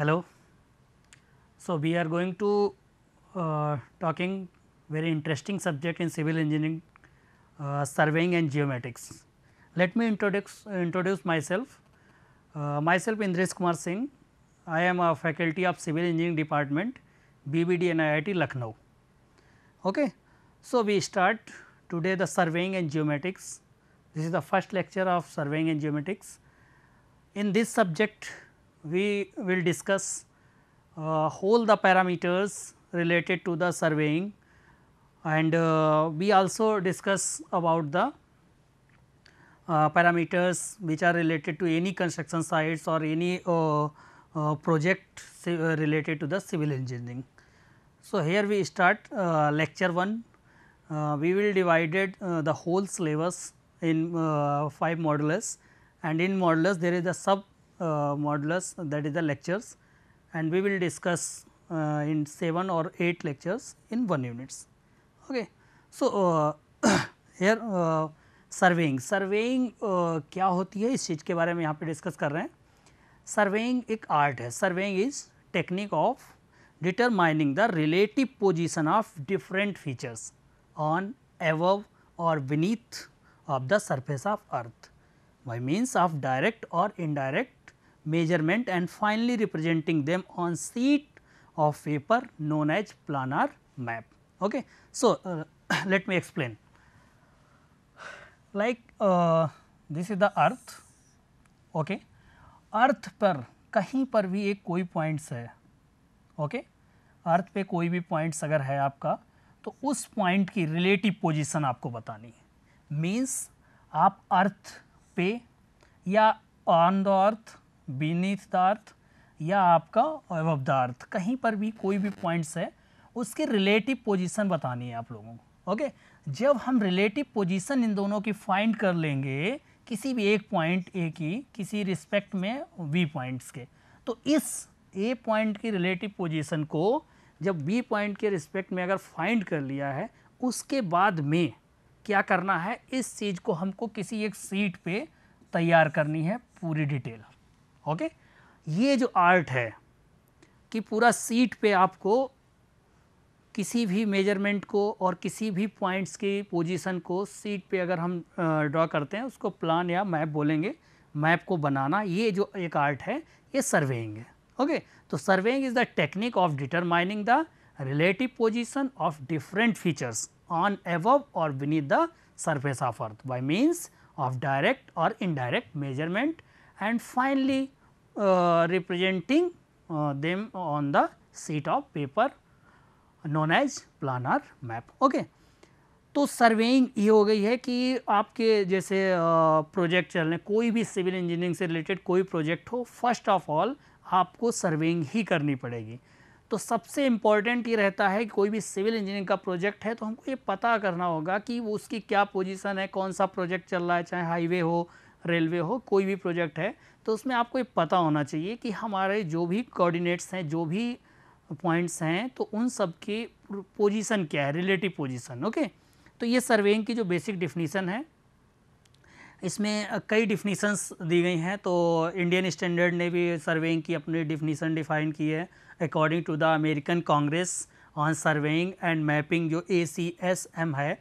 hello. So, we are going to uh, talking very interesting subject in civil engineering uh, surveying and geomatics. Let me introduce introduce myself. Uh, myself Indresh Kumar Singh. I am a faculty of civil engineering department BBD and IIT Lucknow. Okay. So, we start today the surveying and geomatics. This is the first lecture of surveying and geomatics. In this subject we will discuss uh, all the parameters related to the surveying and uh, we also discuss about the uh, parameters which are related to any construction sites or any uh, uh, project uh, related to the civil engineering. So, here we start lecture 1, we will divided the whole syllabus in 5 modules and in modulus there is a sub modulus that is the lectures and we will discuss uh, in 7 or 8 lectures in 1 units. Okay. So, uh, here uh, surveying, surveying uh, kya hoti hai is cheese ke बारे mein yahan pe discuss kar rahe हैं Surveying ek art hai, surveying is technique of determining the relative position of different features on above or beneath of the surface of earth by means of direct or indirect measurement and finally representing them on sheet of paper known as planar map. Okay. So, uh, let me explain like uh, this is the earth okay. earth par कहीं par bhi ek koi points hai okay अर्थ पे कोई भी points अगर है आपका तो उस point की रिलेटिव पोजीशन आपको बतानी है मींस आप अर्थ पे या on the earth beneath the earth या आपका एवब द अर्थ कहीं पर भी कोई भी पॉइंट्स है उसकी रिलेटिव पोजीशन बतानी है आप लोगों को ओके जब हम रिलेटिव पोजीशन इन दोनों की फाइंड कर लेंगे किसी भी एक पॉइंट ए की किसी रिस्पेक्ट में वी पॉइंट्स के तो इस ए पॉइंट की रिलेटिव पोजिशन को जब बी पॉइंट के रिस्पेक्ट में अगर फाइंड कर लिया है उसके बाद में क्या करना है इस चीज़ को हमको किसी एक सीट पे तैयार करनी है पूरी डिटेल ओके ये जो आर्ट है कि पूरा सीट पे आपको किसी भी मेजरमेंट को और किसी भी पॉइंट्स की पोजीशन को सीट पे अगर हम ड्रॉ करते हैं उसको प्लान या मैप बोलेंगे मैप को बनाना ये जो एक आर्ट है ये सर्वेइंग है ओके तो surveying is the technique of determining the relative position of different features on above और beneath the surface of earth by means of direct और indirect measurement and finally, uh, representing uh, them on the sheet of paper known as planar map. Okay. तो surveying ये हो गई है कि आपके जैसे प्रोजेक्ट uh, चल रहे हैं कोई भी सिविल इंजीनियरिंग से रिलेटेड कोई प्रोजेक्ट हो फर्स्ट ऑफ ऑल आपको सर्वेइंग ही करनी पड़ेगी तो सबसे इम्पॉर्टेंट ये रहता है कि कोई भी सिविल इंजीनियरिंग का प्रोजेक्ट है तो हमको ये पता करना होगा कि वो उसकी क्या पोजीशन है कौन सा प्रोजेक्ट चल रहा है चाहे हाईवे हो रेलवे हो कोई भी प्रोजेक्ट है तो उसमें आपको ये पता होना चाहिए कि हमारे जो भी कोऑर्डिनेट्स हैं जो भी पॉइंट्स हैं तो उन सब की पोजीशन क्या है रिलेटिव पोजीशन ओके तो ये सर्वेइंग की जो बेसिक डिफिनीसन है इसमें कई डिफिनीसन्स दी गई हैं तो इंडियन स्टैंडर्ड ने भी सर्वेइंग की अपनी डिफिनीसन डिफाइन की है according to the American Congress on surveying and mapping जो ए सी एस एम है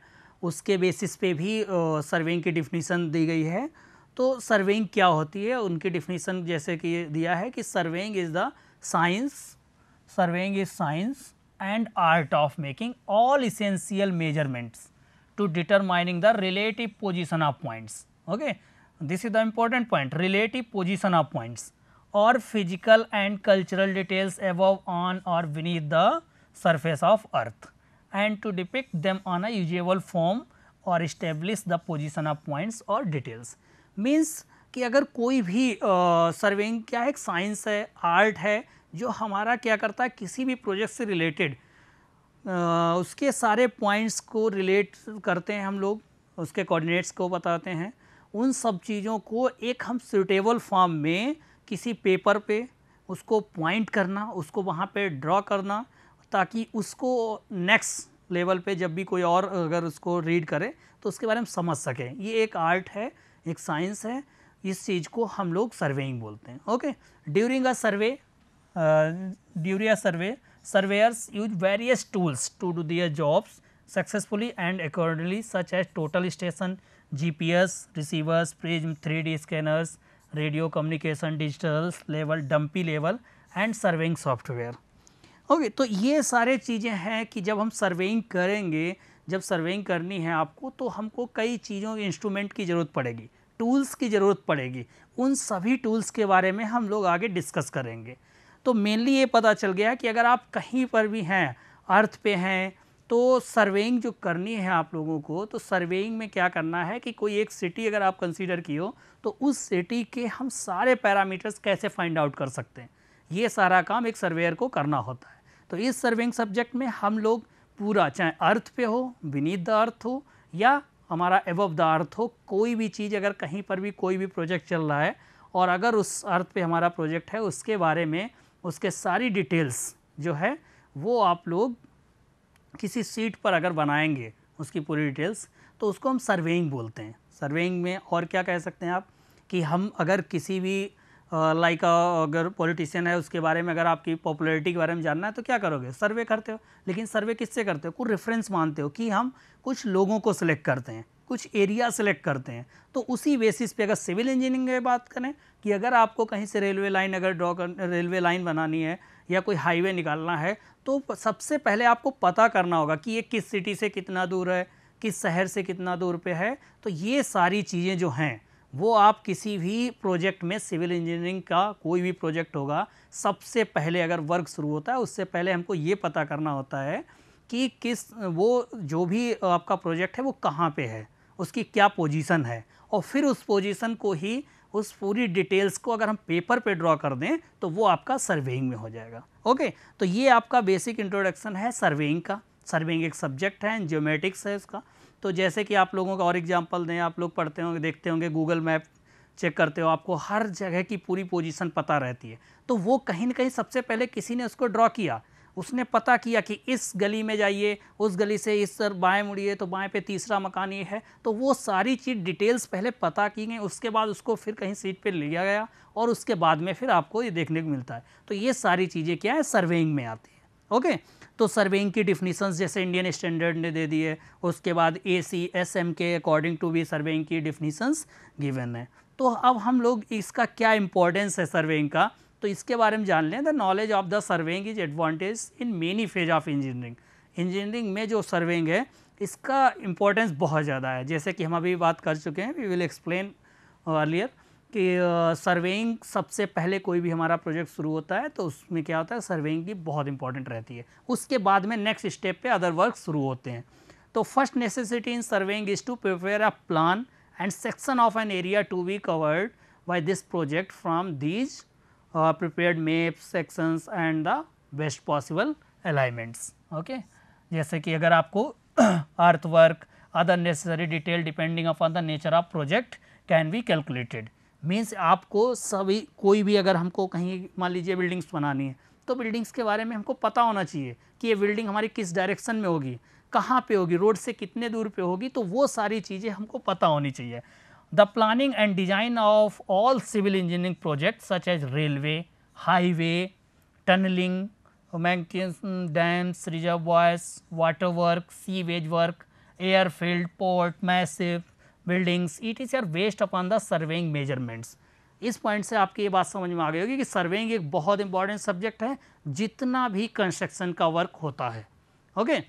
उसके बेसिस पे भी सर्वेइंग की डिफिनीसन दी गई है तो सर्वेइंग क्या होती है उनकी डिफिनीसन जैसे कि दिया है कि surveying is the science surveying is science and art of making all essential measurements to determining the relative position of points okay this is the important point relative position of points और physical and cultural details above on और beneath the surface of earth and to depict them on a usable form और establish the position of points और details means कि अगर कोई भी surveying क्या है एक साइंस है आर्ट है जो हमारा क्या करता है किसी भी प्रोजेक्ट से रिलेटेड उसके सारे पॉइंट्स को रिलेट करते हैं हम लोग उसके कोऑर्डिनेट्स को बताते हैं उन सब चीज़ों को एक हम सूटेबल फॉर्म में किसी पेपर पे उसको पॉइंट करना उसको वहाँ पे ड्रॉ करना ताकि उसको नेक्स्ट लेवल पे जब भी कोई और अगर उसको रीड करे तो उसके बारे में समझ सकें ये एक आर्ट है एक साइंस है इस चीज़ को हम लोग सर्वेइंग बोलते हैं okay during a survey during a survey surveyors use various tools to do their jobs successfully and accordingly such as total station GPS receivers prism three scanners radio communication digital level dumpy level and surveying software okay तो ये सारे चीज़ें हैं कि जब हम surveying करेंगे जब सर्वेइंग करनी है आपको तो हमको कई चीज़ों इंस्ट्रूमेंट की ज़रूरत पड़ेगी टूल्स की ज़रूरत पड़ेगी उन सभी टूल्स के बारे में हम लोग आगे डिस्कस करेंगे तो मेनली ये पता चल गया कि अगर आप कहीं पर भी हैं अर्थ पे हैं तो सर्वेइंग जो करनी है आप लोगों को तो सर्वेइंग में क्या करना है कि कोई एक सिटी अगर आप कंसीडर की हो तो उस सिटी के हम सारे पैरामीटर्स कैसे फाइंड आउट कर सकते हैं ये सारा काम एक सर्वेयर को करना होता है तो इस सर्वेइंग सब्जेक्ट में हम लोग पूरा चाहे अर्थ पे हो विनीत द अर्थ हो या हमारा एवब द अर्थ हो कोई भी चीज़ अगर कहीं पर भी कोई भी प्रोजेक्ट चल रहा है और अगर उस अर्थ पे हमारा प्रोजेक्ट है उसके बारे में उसके सारी डिटेल्स जो है वो आप लोग किसी सीट पर अगर बनाएंगे उसकी पूरी डिटेल्स तो उसको हम सर्वेइंग बोलते हैं सर्वेइंग में और क्या कह सकते हैं आप कि हम अगर किसी भी लाइक अगर पॉलिटिशियन है उसके बारे में अगर आपकी पॉपुलैरिटी के बारे में जानना है तो क्या करोगे सर्वे करते हो लेकिन सर्वे किससे करते हो कुछ रेफरेंस मानते हो कि हम कुछ लोगों को सिलेक्ट करते हैं कुछ एरिया सेलेक्ट करते हैं तो उसी बेसिस पे अगर सिविल इंजीनियरिंग की बात करें कि अगर आपको कहीं से रेलवे लाइन अगर ड्रॉ कर रेलवे लाइन बनानी है या कोई हाईवे निकालना है तो सबसे पहले आपको पता करना होगा कि ये किस सिटी से कितना दूर है किस शहर से कितना दूर पे है तो ये सारी चीज़ें जो हैं वो आप किसी भी प्रोजेक्ट में सिविल इंजीनियरिंग का कोई भी प्रोजेक्ट होगा सबसे पहले अगर वर्क शुरू होता है उससे पहले हमको ये पता करना होता है कि किस वो जो भी आपका प्रोजेक्ट है वो कहाँ पे है उसकी क्या पोजीशन है और फिर उस पोजीशन को ही उस पूरी डिटेल्स को अगर हम पेपर पे ड्रॉ कर दें तो वो आपका सर्वेइंग में हो जाएगा ओके तो ये आपका बेसिक इंट्रोडक्शन है सर्वेइंग का सर्वेइंग एक सब्जेक्ट है जियोमेटिक्स है उसका तो जैसे कि आप लोगों का और एग्जाम्पल दें आप लोग पढ़ते होंगे देखते होंगे गूगल मैप चेक करते हो आपको हर जगह की पूरी पोजीशन पता रहती है तो वो कहीं ना कहीं सबसे पहले किसी ने उसको ड्रॉ किया उसने पता किया कि इस गली में जाइए उस गली से इस सर बाएँ मुड़िए तो बाएँ पे तीसरा मकान ये है तो वो सारी चीज़ डिटेल्स पहले पता की गई उसके बाद उसको फिर कहीं सीट पे लिया गया और उसके बाद में फिर आपको ये देखने को मिलता है तो ये सारी चीज़ें क्या है सर्वेइंग में आती है ओके तो सर्वेइंग की डिफिनीसंस जैसे इंडियन स्टैंडर्ड ने दे दी है उसके बाद ए सी एस एम के अकॉर्डिंग टू भी सर्वेइंग की डिफिनीसंस गिवन है तो अब हम लोग इसका क्या इम्पोर्टेंस है सर्वेइंग का तो इसके बारे में जान लें the knowledge of the surveying is advantage in many phase of engineering engineering में जो सर्वेइंग है इसका इम्पोर्टेंस बहुत ज़्यादा है जैसे कि हम अभी बात कर चुके हैं वी विल एक्सप्लेन अर्लियर कि सर्वेइंग सबसे पहले कोई भी हमारा प्रोजेक्ट शुरू होता है तो उसमें क्या होता है सर्वेइंग की बहुत इंपॉर्टेंट रहती है उसके बाद में नेक्स्ट स्टेप पे अदर वर्क शुरू होते हैं तो first necessity in surveying is to prepare a plan and section of an area to be covered by this project from these uh, map sections and the best possible alignments okay जैसे कि अगर आपको earthwork other necessary detail depending upon the nature of project can be calculated means आपको सभी कोई भी अगर हमको कहीं मान लीजिए बिल्डिंग्स बनानी है तो बिल्डिंग्स के बारे में हमको पता होना चाहिए कि ये बिल्डिंग हमारी किस डायरेक्शन में होगी कहाँ पे होगी रोड से कितने दूर पे होगी तो वो सारी चीज़ें हमको पता होनी चाहिए the planning and design of all civil engineering project such as railway highway tunneling मैं dams reservoirs water work sewage work airfield port massive buildings it is are based upon the surveying measurements इस point से आपकी ये बात समझ में आ गई होगी कि सर्वेइंग एक बहुत इंपॉर्टेंट सब्जेक्ट है जितना भी कंस्ट्रक्शन का वर्क होता है ओके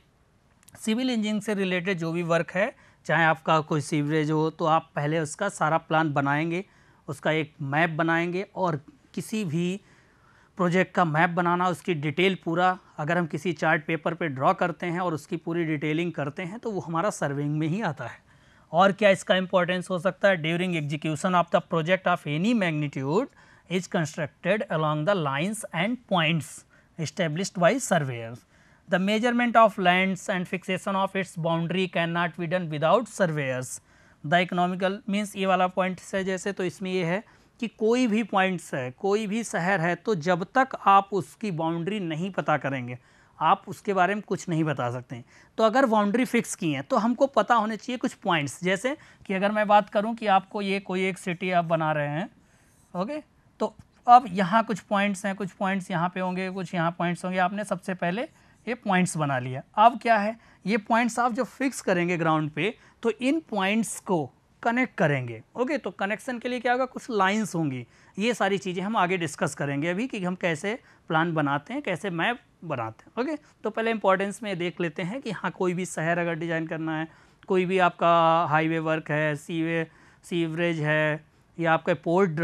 सिविल इंजीनियरिंग से रिलेटेड जो भी वर्क है चाहे आपका कोई सीवरेज हो तो आप पहले उसका सारा प्लान बनाएंगे उसका एक मैप बनाएंगे और किसी भी प्रोजेक्ट का मैप बनाना उसकी डिटेल पूरा अगर हम किसी चार्ट पेपर पे ड्रॉ करते हैं और उसकी पूरी डिटेलिंग करते हैं तो वो हमारा सर्विंग में ही आता है और क्या इसका इंपॉर्टेंस हो सकता है during execution of the project of any magnitude is constructed along the lines and points establish by surveyors the measurement of lands and fixation of its boundary can not be done without surveyors the economical means ये वाला point है जैसे तो इसमें यह है कि कोई भी पॉइंट्स है कोई भी शहर है तो जब तक आप उसकी बाउंड्री नहीं पता करेंगे आप उसके बारे में कुछ नहीं बता सकते तो अगर बाउंड्री फिक्स की है तो हमको पता होने चाहिए कुछ पॉइंट्स जैसे कि अगर मैं बात करूं कि आपको ये कोई एक सिटी आप बना रहे हैं ओके तो अब यहाँ कुछ पॉइंट्स हैं कुछ पॉइंट्स यहाँ पे होंगे कुछ यहाँ पॉइंट्स होंगे आपने सबसे पहले ये पॉइंट्स बना लिया अब क्या है ये पॉइंट्स आप जब फिक्स करेंगे ग्राउंड पे तो इन पॉइंट्स को कनेक्ट करेंगे ओके तो कनेक्शन के लिए क्या होगा कुछ लाइन्स होंगी ये सारी चीज़ें हम आगे डिस्कस करेंगे अभी कि हम कैसे प्लान बनाते हैं कैसे मैप बनाते हैं ओके तो पहले इंपॉर्टेंस में देख लेते हैं कि हाँ कोई भी शहर अगर डिज़ाइन करना है कोई भी आपका हाईवे वर्क है सीवे सीवरेज है या आपका पोर्ट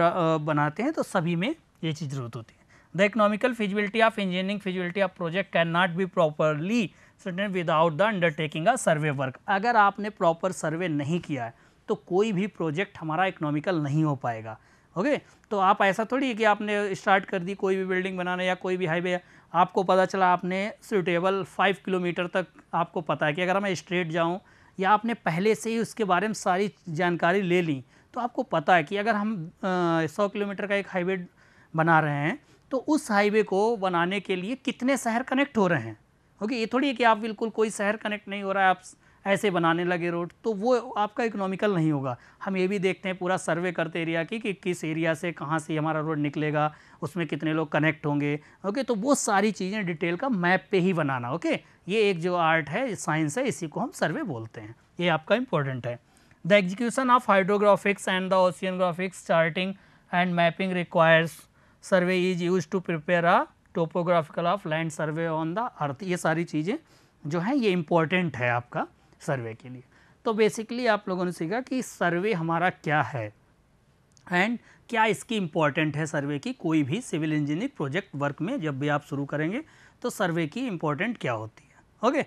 बनाते हैं तो सभी में ये चीज़ ज़रूरत होती है the economical feasibility of engineering feasibility of project can not be properly studied without the undertaking a survey work अगर आपने प्रॉपर सर्वे नहीं किया है तो कोई भी प्रोजेक्ट हमारा इकोनॉमिकल नहीं हो पाएगा ओके तो आप ऐसा थोड़ी है कि आपने स्टार्ट कर दी कोई भी बिल्डिंग बनाना या कोई भी हाईवे आपको पता चला आपने सुटेबल फाइव किलोमीटर तक आपको पता है कि अगर मैं स्ट्रेट जाऊँ या आपने पहले से ही उसके बारे में सारी जानकारी ले ली तो आपको पता है कि अगर हम सौ किलोमीटर का एक हाईवे बना रहे हैं तो उस हाईवे को बनाने के लिए कितने शहर कनेक्ट हो रहे हैं ओके ये थोड़ी है कि आप बिल्कुल कोई शहर कनेक्ट नहीं हो रहा है आप ऐसे बनाने लगे रोड तो वो आपका इकोनॉमिकल नहीं होगा हम ये भी देखते हैं पूरा सर्वे करते एरिया की कि किस एरिया से कहाँ से हमारा रोड निकलेगा उसमें कितने लोग कनेक्ट होंगे ओके तो वो सारी चीज़ें डिटेल का मैप पे ही बनाना ओके ये एक जो आर्ट है साइंस है इसी को हम सर्वे बोलते हैं ये आपका इंपॉर्टेंट है the execution of hydrographics and the oceanographics charting and mapping requires survey is use to prepare a topographical of land survey on the earth ये सारी चीज़ें जो हैं ये इम्पोर्टेंट है आपका सर्वे के लिए तो बेसिकली आप लोगों ने सीखा कि सर्वे हमारा क्या है एंड क्या इसकी इम्पॉर्टेंट है सर्वे की कोई भी सिविल इंजीनियरिंग प्रोजेक्ट वर्क में जब भी आप शुरू करेंगे तो सर्वे की इम्पॉर्टेंट क्या होती है ओके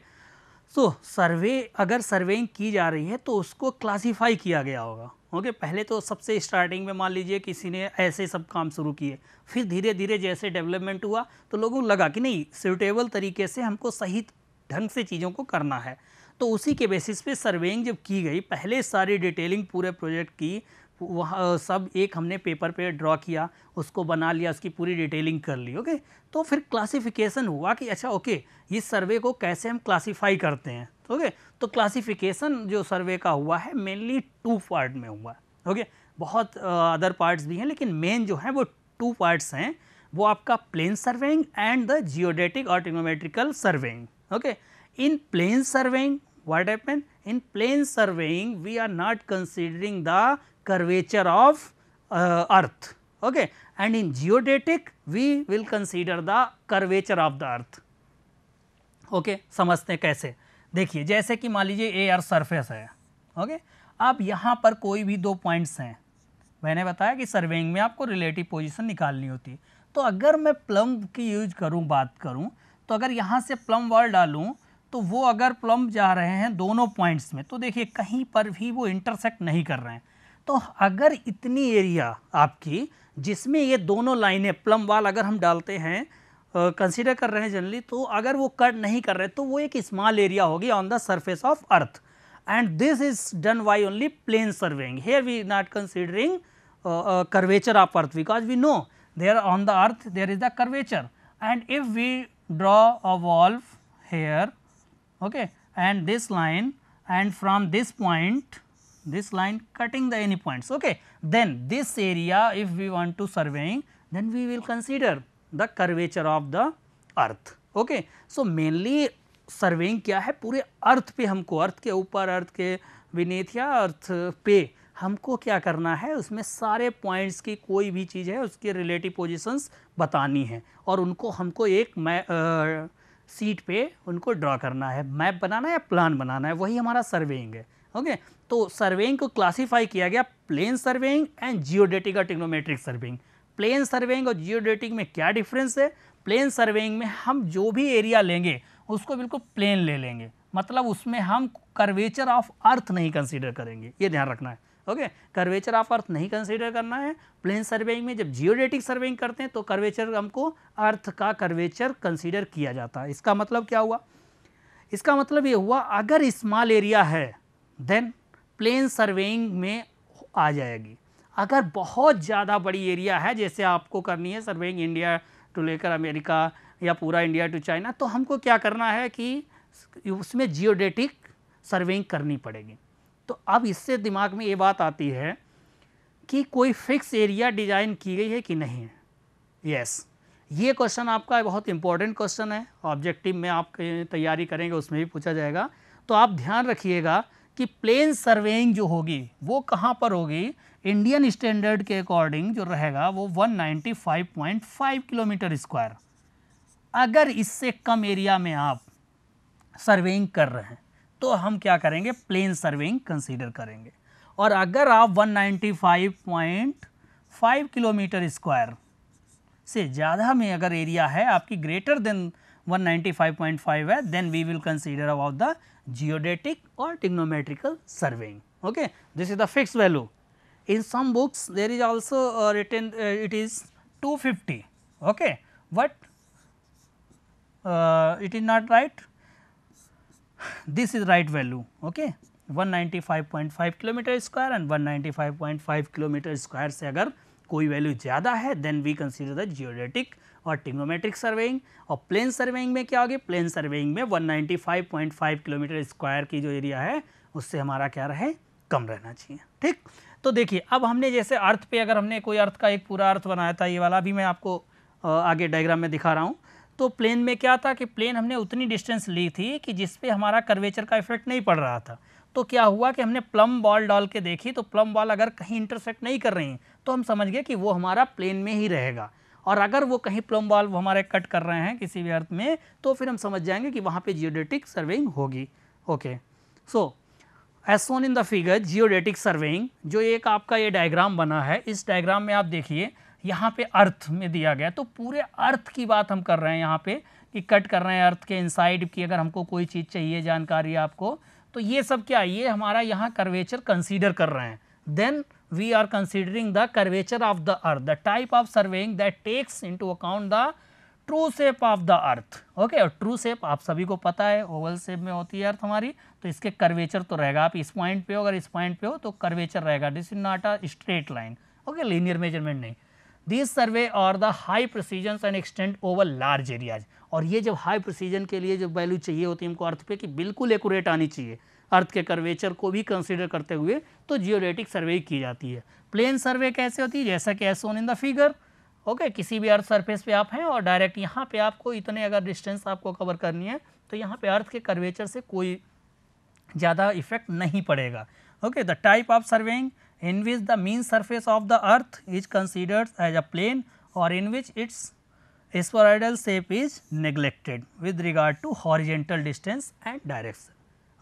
सो सर्वे अगर सर्वेइंग की जा रही है तो उसको क्लासीफाई किया गया होगा ओके okay, पहले तो सबसे स्टार्टिंग में मान लीजिए किसी ने ऐसे सब काम शुरू किए फिर धीरे धीरे जैसे डेवलपमेंट हुआ तो लोगों को लगा कि नहीं सूटेबल तरीके से हमको सही ढंग से चीज़ों को करना है तो उसी के बेसिस पे सर्वेइंग जब की गई पहले सारी डिटेलिंग पूरे प्रोजेक्ट की वहाँ सब एक हमने पेपर पे ड्रॉ किया उसको बना लिया उसकी पूरी डिटेलिंग कर ली ओके तो फिर क्लासिफिकेशन हुआ कि अच्छा ओके इस सर्वे को कैसे हम क्लासिफाई करते हैं ओके तो क्लासिफिकेशन जो सर्वे का हुआ है मेनली टू पार्ट में हुआ ओके बहुत अदर पार्ट्स भी हैं लेकिन मेन जो है वो टू पार्ट्स हैं वो आपका plane surveying and the geodetic और surveying okay in plane surveying what happened in plane surveying we are not considering the curvature of uh, earth okay and in geodetic we will consider the curvature of the earth okay samajhte हैं कैसे देखिए जैसे कि मान लीजिए earth surface है okay अब यहाँ पर कोई भी दो पॉइंट्स हैं मैंने बताया कि सर्वेइंग में आपको रिलेटिव पोजीशन निकालनी होती है तो अगर मैं प्लम की यूज करूँ बात करूँ तो अगर यहाँ से प्लम वॉल डालूँ तो वो अगर प्लम्ब जा रहे हैं दोनों पॉइंट्स में तो देखिए कहीं पर भी वो इंटरसेक्ट नहीं कर रहे हैं तो अगर इतनी एरिया आपकी जिसमें ये दोनों लाइनें प्लम वाल अगर हम डालते हैं कंसिडर कर रहे हैं जनरली तो अगर वो कट नहीं कर रहे तो वो एक स्मॉल एरिया होगी on the surface of earth and this is done by only plane surveying here we not considering curvature of earth because we know there on the earth there is the curvature and if we draw a valve here okay, and this line and from this point this line cutting the any points. Okay. Then this area if we want to surveying then we will consider the curvature of the earth. Okay. So, mainly surveying kya hai pure earth pe humko earth ke upar earth ke beneath ya earth pe हमको क्या करना है उसमें सारे points की कोई भी चीज़ है उसके रिलेटिव पोजीशंस बतानी है और उनको हमको एक सीट पे उनको ड्रॉ करना है मैप बनाना है या प्लान बनाना है वही हमारा सर्वेइंग है ओके तो सर्वेइंग को क्लासीफाई किया गया प्लेन सर्वेइंग एंड जियोडेटिक और टिग्नोमेट्रिक सर्वेइंग प्लेन सर्वेइंग और जियोडेटिक में क्या डिफरेंस है प्लेन सर्वेइंग में हम जो भी एरिया लेंगे उसको बिल्कुल प्लेन ले लेंगे मतलब उसमें हम करवेचर ऑफ अर्थ नहीं कंसिडर करेंगे ये ध्यान रखना है ओके कर्वेचर ऑफ अर्थ नहीं कंसिडर करना है प्लेन सर्वेइंग में जब जियोडेटिक सर्वेइंग करते हैं तो कर्वेचर हमको अर्थ का कर्वेचर कंसिडर किया जाता है इसका मतलब क्या हुआ इसका मतलब ये हुआ अगर स्मॉल एरिया है देन प्लेन सर्वेइंग में आ जाएगी अगर बहुत ज़्यादा बड़ी एरिया है जैसे आपको करनी है सर्वेइंग इंडिया टू लेकर अमेरिका या पूरा इंडिया टू चाइना तो हमको क्या करना है कि उसमें जियोडेटिक सर्वेइंग करनी पड़ेगी तो अब इससे दिमाग में ये बात आती है कि कोई फिक्स एरिया डिजाइन की गई है कि नहीं है यस ये क्वेश्चन आपका बहुत इंपॉर्टेंट क्वेश्चन है ऑब्जेक्टिव में आप तैयारी करेंगे उसमें भी पूछा जाएगा तो आप ध्यान रखिएगा कि प्लेन सर्वेइंग जो होगी वो कहाँ पर होगी इंडियन स्टैंडर्ड के अकॉर्डिंग जो रहेगा वो 195.5 किलोमीटर स्क्वायर अगर इससे कम एरिया में आप सर्वेइंग कर रहे हैं तो हम क्या करेंगे प्लेन सर्विंग कंसीडर करेंगे और अगर आप 195.5 किलोमीटर स्क्वायर से ज़्यादा में अगर एरिया है आपकी ग्रेटर देन 195.5 है then we will consider about the geodetic और trigonometrical surveying okay this is the fix value in some books there is also written it is 250 okay but it is not right this is right value okay 195.5 kilometre square and 195.5 kilometre square से अगर कोई value ज़्यादा है then we consider the geodetic और trigonometric surveying और plane surveying में क्या होगी प्लेन सर्वेइंग में 195.5 किलोमीटर स्क्वायर की जो एरिया है उससे हमारा क्या रहे कम रहना चाहिए ठीक तो देखिए अब हमने जैसे अर्थ पे अगर हमने कोई अर्थ का एक पूरा अर्थ बनाया था ये वाला भी मैं आपको आगे डायग्राम में दिखा रहा हूँ तो प्लेन में क्या था कि प्लेन हमने उतनी डिस्टेंस ली थी कि जिस पे हमारा कर्वेचर का इफेक्ट नहीं पड़ रहा था तो क्या हुआ कि हमने प्लम बॉल डाल के देखी तो प्लम बॉल अगर कहीं इंटरसेक्ट नहीं कर रही हैं तो हम समझ गए कि वो हमारा प्लेन में ही रहेगा और अगर वो कहीं प्लम बॉल हमारे कट कर रहे हैं किसी भी अर्थ में तो फिर हम समझ जाएंगे कि वहाँ पर जियोडेटिक सर्वेइंग होगी okay so as shown in the figure geodetic surveying जो एक आपका ये डायग्राम बना है इस डायग्राम में आप देखिए यहाँ पे अर्थ में दिया गया तो पूरे अर्थ की बात हम कर रहे हैं यहाँ पे कि कट कर रहे हैं अर्थ के इनसाइड की अगर हमको कोई चीज़ चाहिए जानकारी आपको तो ये सब क्या ये हमारा यहाँ करवेचर कंसीडर कर रहे हैं then we are considering the curvature of the earth the type of surveying that takes into account the true shape of the earth okay और ट्रू सेप आप सभी को पता है ओवल सेप में होती है अर्थ हमारी तो इसके करवेचर तो रहेगा आप इस पॉइंट पे हो अगर इस पॉइंट पे हो तो करवेचर रहेगा this is not a straight line okay linear measurement नहीं दिस सर्वे और the high precision and extend over large areas और ये जब हाई प्रोसीजन के लिए जो वैल्यू चाहिए होती है हमको अर्थ पे कि बिल्कुल एकूरेट आनी चाहिए अर्थ के कर्वेचर को भी कंसिडर करते हुए तो जियोडेटिक सर्वे की जाती है प्लेन सर्वे कैसे होती है जैसा कि as shown in the figure okay किसी भी अर्थ सर्फेस पे आप हैं और डायरेक्ट यहाँ पे आपको इतने अगर डिस्टेंस आपको कवर करनी है तो यहाँ पे अर्थ के कर्वेचर से कोई ज़्यादा इफेक्ट नहीं पड़ेगा okay the type of surveying in which the mean surface of the earth is considered as a plane or in which its spheroidal shape is neglected with regard to horizontal distance and direction.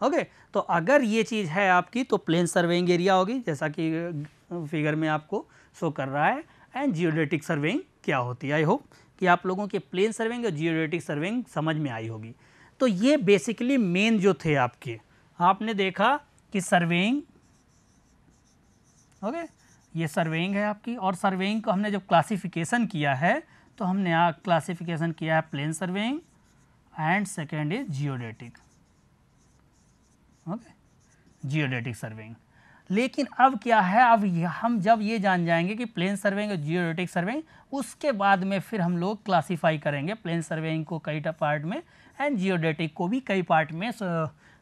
Okay. तो अगर ये चीज़ है आपकी तो plane surveying area होगी जैसा कि figure में आपको शो कर रहा है एंड जियोडेटिक सर्वेइंग क्या होती है आई होप कि आप लोगों के प्लेन सर्वेइंग और जियोडेटिक सर्वेइंग समझ में आई होगी तो ये बेसिकली मेन जो थे आपके आपने देखा कि सर्वेइंग ओके ये सर्वेइंग है आपकी और सर्वेइंग को हमने जब क्लासिफिकेशन किया है तो हमने यहाँ क्लासिफिकेशन किया है plane surveying and second is geodetic okay geodetic surveying लेकिन अब क्या है अब हम जब ये जान जाएंगे कि प्लेन सर्वेइंग और जियोडेटिक सर्वेइंग उसके बाद में फिर हम लोग क्लासीफाई करेंगे प्लेन सर्वेइंग को कई पार्ट में एंड जियोडेटिक को भी कई पार्ट में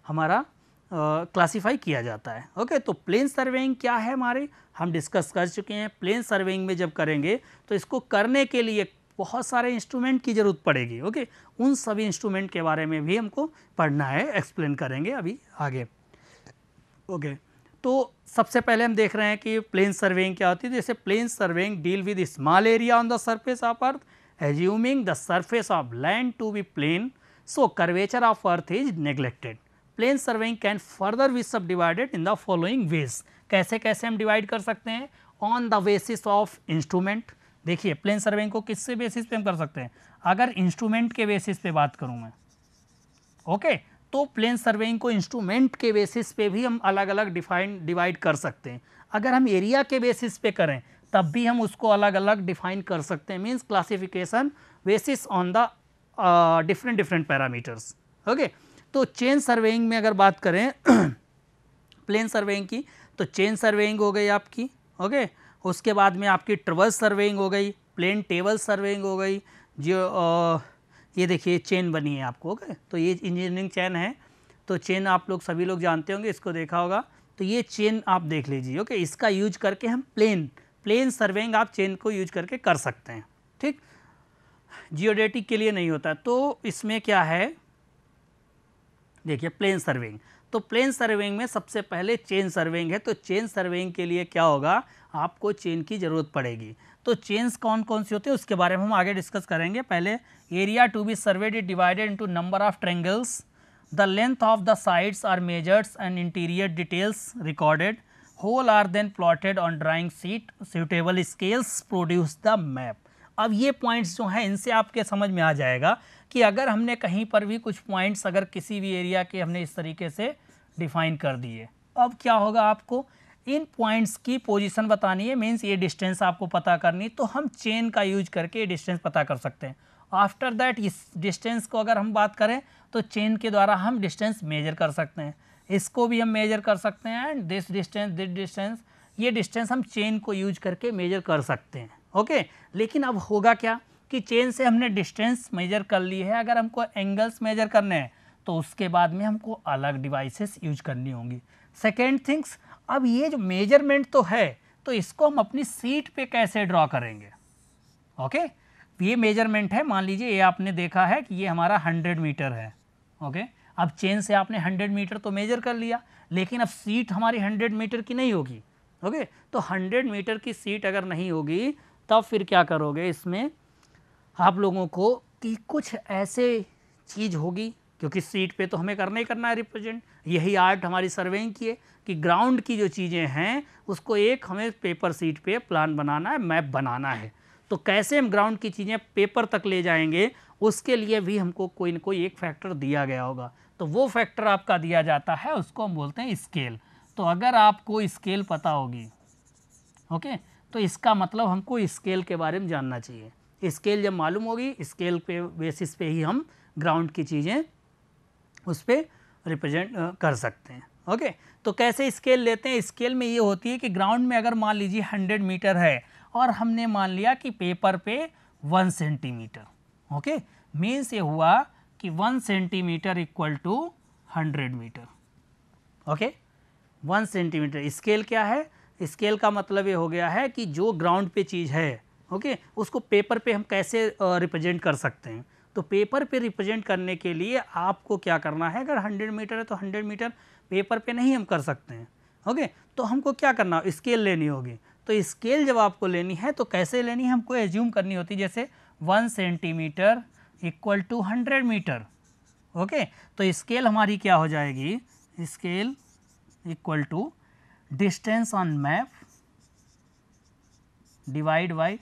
हमारा क्लासीफाई किया जाता है ओके तो प्लेन सर्वेइंग क्या है हमारे हम डिस्कस कर चुके हैं प्लेन सर्वेइंग में जब करेंगे तो इसको करने के लिए बहुत सारे इंस्ट्रूमेंट की ज़रूरत पड़ेगी ओके उन सभी इंस्ट्रूमेंट के बारे में भी हमको पढ़ना है एक्सप्लेन करेंगे अभी आगे ओके तो सबसे पहले हम देख रहे हैं कि प्लेन सर्वेइंग क्या होती है जैसे plane surveying deal with small area on the surface of earth assuming the surface of land to be plane so curvature of earth is neglected plane surveying can further be subdivided in the following ways कैसे कैसे हम divide कर सकते हैं on the basis of instrument देखिए plane surveying को किससे basis पे हम कर सकते हैं अगर इंस्ट्रूमेंट के बेसिस पे बात करूँ मैं ओके तो प्लेन सर्वेइंग को इंस्ट्रूमेंट के बेसिस पे भी हम अलग अलग डिफाइन डिवाइड कर सकते हैं अगर हम एरिया के बेसिस पे करें तब भी हम उसको अलग अलग डिफाइन कर सकते हैं means classification basis on the different different parameters okay तो चेन सर्वेइंग में अगर बात करें प्लेन सर्वेइंग की तो चेन सर्वेइंग हो गई आपकी ओके उसके बाद में आपकी ट्रवल सर्वेइंग हो गई प्लेन टेबल सर्वेइंग हो गई जो आ, ये देखिए चेन बनी है आपको ओके तो ये इंजीनियरिंग चेन है तो चेन आप लोग सभी लोग जानते होंगे इसको देखा होगा तो ये चेन आप देख लीजिए ओके इसका यूज करके हम प्लेन प्लेन सर्वेइंग आप चेन को यूज करके कर सकते हैं ठीक जियोडेटिक के लिए नहीं होता तो इसमें क्या है देखिए प्लेन सर्विंग तो प्लेन सर्विंग में सबसे पहले चेन सर्विंग है तो चेन सर्विंग के लिए क्या होगा आपको चेन की ज़रूरत पड़ेगी तो चेन्स कौन कौन सी होते हैं उसके बारे में हम आगे डिस्कस करेंगे पहले area to be surveyed is divided into number of triangles the length of the sides are measures and interior details recorded whole are then plotted on drawing sheet suitable scales produce the map अब ये points जो हैं इनसे आपके समझ में आ जाएगा कि अगर हमने कहीं पर भी कुछ पॉइंट्स अगर किसी भी एरिया के हमने इस तरीके से डिफ़ाइन कर दिए अब क्या होगा आपको इन पॉइंट्स की पोजीशन बतानी है मीन्स ये डिस्टेंस आपको पता करनी तो हम चेन का यूज करके ये डिस्टेंस पता कर सकते हैं आफ्टर दैट इस डिस्टेंस को अगर हम बात करें तो चेन के द्वारा हम डिस्टेंस मेजर कर सकते हैं इसको भी हम मेजर कर सकते हैं and this distance this distance ये डिस्टेंस हम चेन को यूज करके मेजर कर सकते हैं ओके लेकिन अब होगा क्या कि चेन से हमने डिस्टेंस मेजर कर ली है अगर हमको एंगल्स मेजर करने हैं तो उसके बाद में हमको अलग डिवाइसेस यूज करनी होंगी सेकेंड थिंग्स अब ये जो मेजरमेंट तो है तो इसको हम अपनी सीट पे कैसे ड्रॉ करेंगे ओके okay? ये मेजरमेंट है मान लीजिए ये आपने देखा है कि ये हमारा हंड्रेड मीटर है ओके okay? अब चेन से आपने हंड्रेड मीटर तो मेजर कर लिया लेकिन अब सीट हमारी हंड्रेड मीटर की नहीं होगी ओके okay? तो हंड्रेड मीटर की सीट अगर नहीं होगी तब फिर क्या करोगे इसमें आप लोगों को कि कुछ ऐसे चीज़ होगी क्योंकि सीट पे तो हमें करना ही करना है रिप्रेजेंट यही आर्ट हमारी सर्वेइंग की है कि ग्राउंड की जो चीज़ें हैं उसको एक हमें पेपर सीट पे प्लान बनाना है मैप बनाना है तो कैसे हम ग्राउंड की चीज़ें पेपर तक ले जाएंगे उसके लिए भी हमको कोई ना कोई एक फैक्टर दिया गया होगा तो वो फैक्टर आपका दिया जाता है उसको हम बोलते हैं स्केल तो अगर आपको स्केल पता होगी ओके तो इसका मतलब हमको स्केल के बारे में जानना चाहिए स्केल जब मालूम होगी स्केल पे बेसिस पे ही हम ग्राउंड की चीज़ें उस पर रिप्रजेंट कर सकते हैं ओके तो कैसे स्केल लेते हैं स्केल में ये होती है कि ग्राउंड में अगर मान लीजिए हंड्रेड मीटर है और हमने मान लिया कि पेपर पे वन सेंटीमीटर ओके मीन्स ये हुआ कि one centimetre equal to hundred metre okay one centimetre scale क्या है स्केल का मतलब ये हो गया है कि जो ग्राउंड पे चीज़ है ओके उसको पेपर पे हम कैसे रिप्रेजेंट कर सकते हैं तो पेपर पे रिप्रेजेंट करने के लिए आपको क्या करना है अगर हंड्रेड मीटर है तो हंड्रेड मीटर पेपर पे नहीं हम कर सकते हैं ओके तो हमको क्या करना स्केल लेनी होगी तो स्केल जब आपको लेनी है तो कैसे लेनी है हमको एज्यूम करनी होती है जैसे one centimetre equal to hundred metre okay तो स्केल हमारी क्या हो जाएगी scale equal to distance on map divide by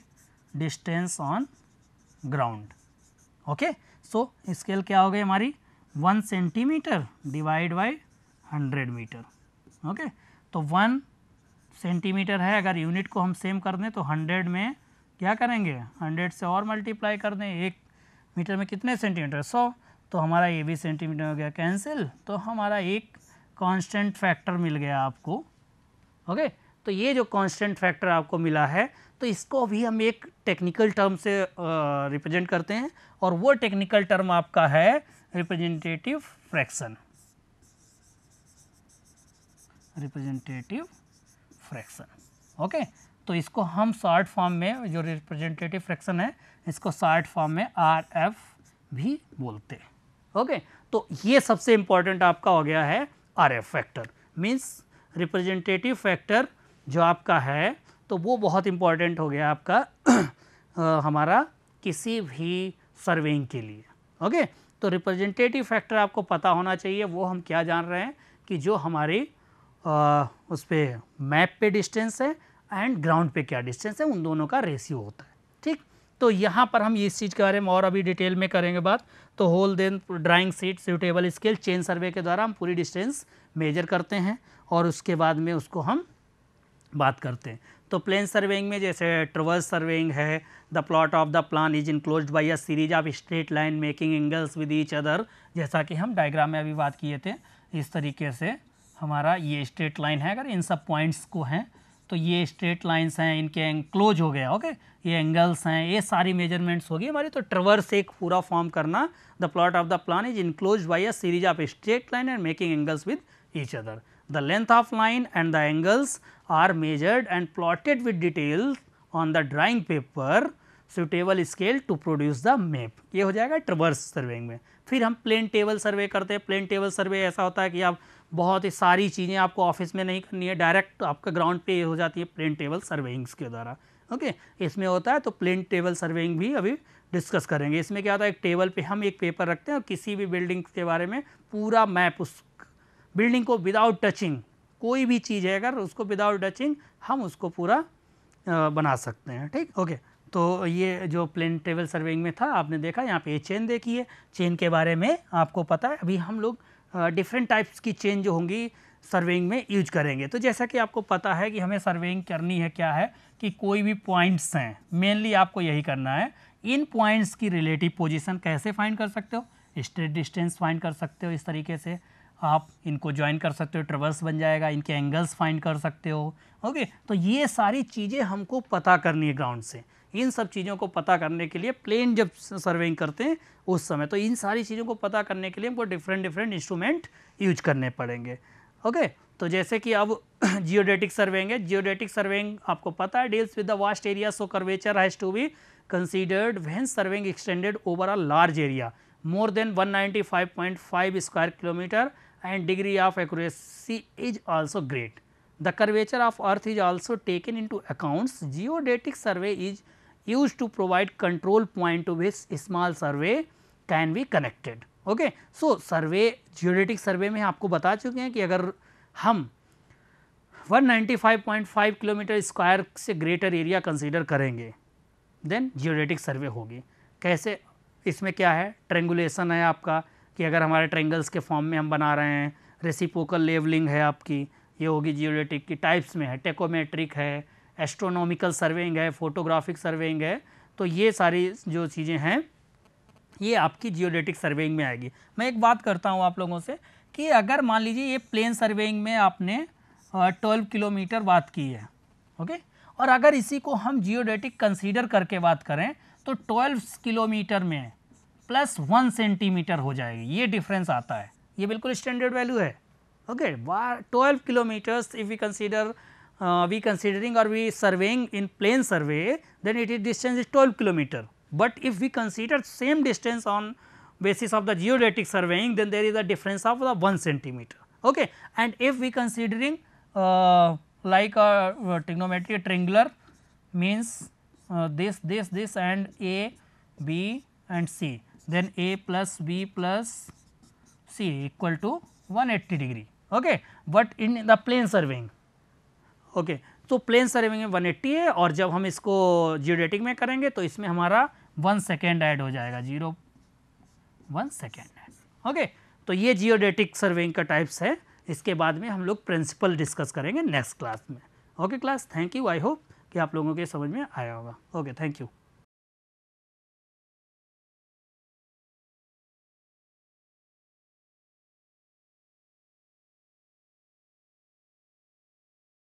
distance on ground okay so scale क्या हो गई हमारी one centimetre divide by hundred metre okay तो वन सेंटीमीटर है अगर यूनिट को हम सेम कर दें तो हंड्रेड में क्या करेंगे हंड्रेड से और मल्टीप्लाई कर दें एक मीटर में कितने सेंटीमीटर सौ तो हमारा ये भी सेंटीमीटर हो गया कैंसिल तो हमारा एक कांस्टेंट फैक्टर मिल गया आपको ओके okay? तो ये जो कांस्टेंट फैक्टर आपको मिला है तो इसको भी हम एक टेक्निकल टर्म से रिप्रेजेंट करते हैं और वो टेक्निकल टर्म आपका है representative fraction representative fraction okay तो इसको हम शॉर्ट फॉर्म में जो रिप्रेजेंटेटिव फ्रैक्शन है इसको शॉर्ट फॉर्म में आर एफ भी बोलते हैं ओके तो ये सबसे इंपॉर्टेंट आपका हो गया है R F factor means representative factor जो आपका है तो वो बहुत इम्पॉर्टेंट हो गया आपका हमारा किसी भी सर्वेइंग के लिए ओके तो रिप्रेजेंटेटिव फैक्टर आपको पता होना चाहिए वो हम क्या जान रहे हैं कि जो हमारी आ, उस पर मैप पे डिस्टेंस है एंड ग्राउंड पे क्या डिस्टेंस है उन दोनों का रेशियो होता है ठीक तो यहाँ पर हम इस चीज़ के बारे में और अभी डिटेल में करेंगे बात तो whole then drawing sheet suitable scale chain survey के द्वारा हम पूरी डिस्टेंस मेजर करते हैं और उसके बाद में उसको हम बात करते हैं तो प्लेन सर्वेइंग में जैसे ट्रवर्स सर्वेइंग है the plot of the plan is enclosed by a series of straight line making angles with each other जैसा कि हम डायग्राम में अभी बात किए थे इस तरीके से हमारा ये स्ट्रेट लाइन है अगर इन सब पॉइंट्स को हैं तो ये स्ट्रेट लाइंस हैं इनके एंक्लोज हो गया ओके ये एंगल्स हैं ये सारी मेजरमेंट्स होगी हमारी तो ट्रवर्स एक पूरा फॉर्म करना the plot of the plan is enclosed by a series of straight line and making angles with each other The length of line and the angles are measured and plotted with details on the drawing paper suitable scale to produce the map. ये हो जाएगा traverse surveying में फिर हम plane table सर्वे करते हैं plane table सर्वे ऐसा होता है कि आप बहुत ही सारी चीज़ें आपको ऑफिस में नहीं करनी है डायरेक्ट आपका ग्राउंड पे हो जाती है प्लेन टेबल सर्वेइंग्स के द्वारा ओके इसमें होता है तो प्लेन टेबल सर्वेइंग भी अभी डिस्कस करेंगे इसमें क्या होता है एक टेबल पे हम एक पेपर रखते हैं और किसी भी बिल्डिंग के बारे में पूरा मैप उस बिल्डिंग को विदाउट टचिंग कोई भी चीज़ है अगर उसको विदाउट टचिंग हम उसको पूरा बना सकते हैं ठीक ओके तो ये जो प्लेन टेबल सर्विंग में था आपने देखा यहाँ पे ये चेन देखी है चेन के बारे में आपको पता है अभी हम लोग डिफरेंट टाइप्स की चेन जो होंगी सर्वेइंग में यूज करेंगे तो जैसा कि आपको पता है कि हमें सर्वेइंग करनी है क्या है कि कोई भी पॉइंट्स हैं मेनली आपको यही करना है इन पॉइंट्स की रिलेटिव पोजिशन कैसे फाइंड कर सकते हो स्ट्रेट डिस्टेंस फाइंड कर सकते हो इस तरीके से आप इनको ज्वाइन कर सकते हो ट्रवर्स बन जाएगा इनके एंगल्स फाइंड कर सकते हो ओके तो ये सारी चीज़ें हमको पता करनी है ग्राउंड से इन सब चीज़ों को पता करने के लिए प्लेन जब सर्वेइंग करते हैं उस समय तो इन सारी चीज़ों को पता करने के लिए हमको डिफरेंट डिफरेंट इंस्ट्रूमेंट यूज करने पड़ेंगे ओके तो जैसे कि अब जियोडेटिक सर्वेइंग है जियोडेटिक सर्वेइंग आपको पता है deals with the vast area so curvature has to be considered when surveying extended over a large area more than 195.5 square kilometre and degree of accuracy is also great. The curvature of earth is also taken into accounts. Geodetic survey is used to provide control point to which small survey can be connected. Okay. So, survey geodetic survey में आपको बता चुके हैं कि अगर हम 195.5 kilometre square से greater area consider करेंगे देन जियोडेटिक सर्वे होगी कैसे इसमें क्या है ट्रेंगुलेसन है आपका कि अगर हमारे ट्रेंगल्स के फॉर्म में हम बना रहे हैं रेसिपोकल लेवलिंग है आपकी ये होगी जियोडेटिक की टाइप्स में है टेकोमेट्रिक है एस्ट्रोनॉमिकल सर्वेइंग है फोटोग्राफिक सर्वेइंग है तो ये सारी जो चीज़ें हैं ये आपकी जियोडेटिक सर्वेइंग में आएगी मैं एक बात करता हूँ आप लोगों से कि अगर मान लीजिए ये प्लेन सर्वेइंग में आपने ट्वेल्व किलोमीटर बात की है ओके और अगर इसी को हम जियोडेटिक कंसीडर करके बात करें तो ट्वेल्व किलोमीटर में प्लस वन सेंटीमीटर हो जाएगी ये डिफरेंस आता है ये बिल्कुल स्टैंडर्ड वैल्यू है okay twelve kilometres if we consider we considering और we surveying in plane survey then it is distance is twelve kilometre but if we consider same distance on basis of the geodetic surveying then there is a difference of the one centimetre okay and if we considering like trigonometry triangular means this this this and A B and C then A plus B plus C equal to 180 degree okay but in the plane surveying okay तो plane surveying में 180 है और जब हम इसको geodetic में करेंगे तो इसमें हमारा वन सेकेंड ऐड हो जाएगा जीरो वन सेकेंड ओके तो ये जियोडेटिक सर्विंग का टाइप्स है इसके बाद में हम लोग प्रिंसिपल डिस्कस करेंगे नेक्स्ट क्लास में okay class thank you I hope कि आप लोगों के समझ में आया होगा ओके थैंक यू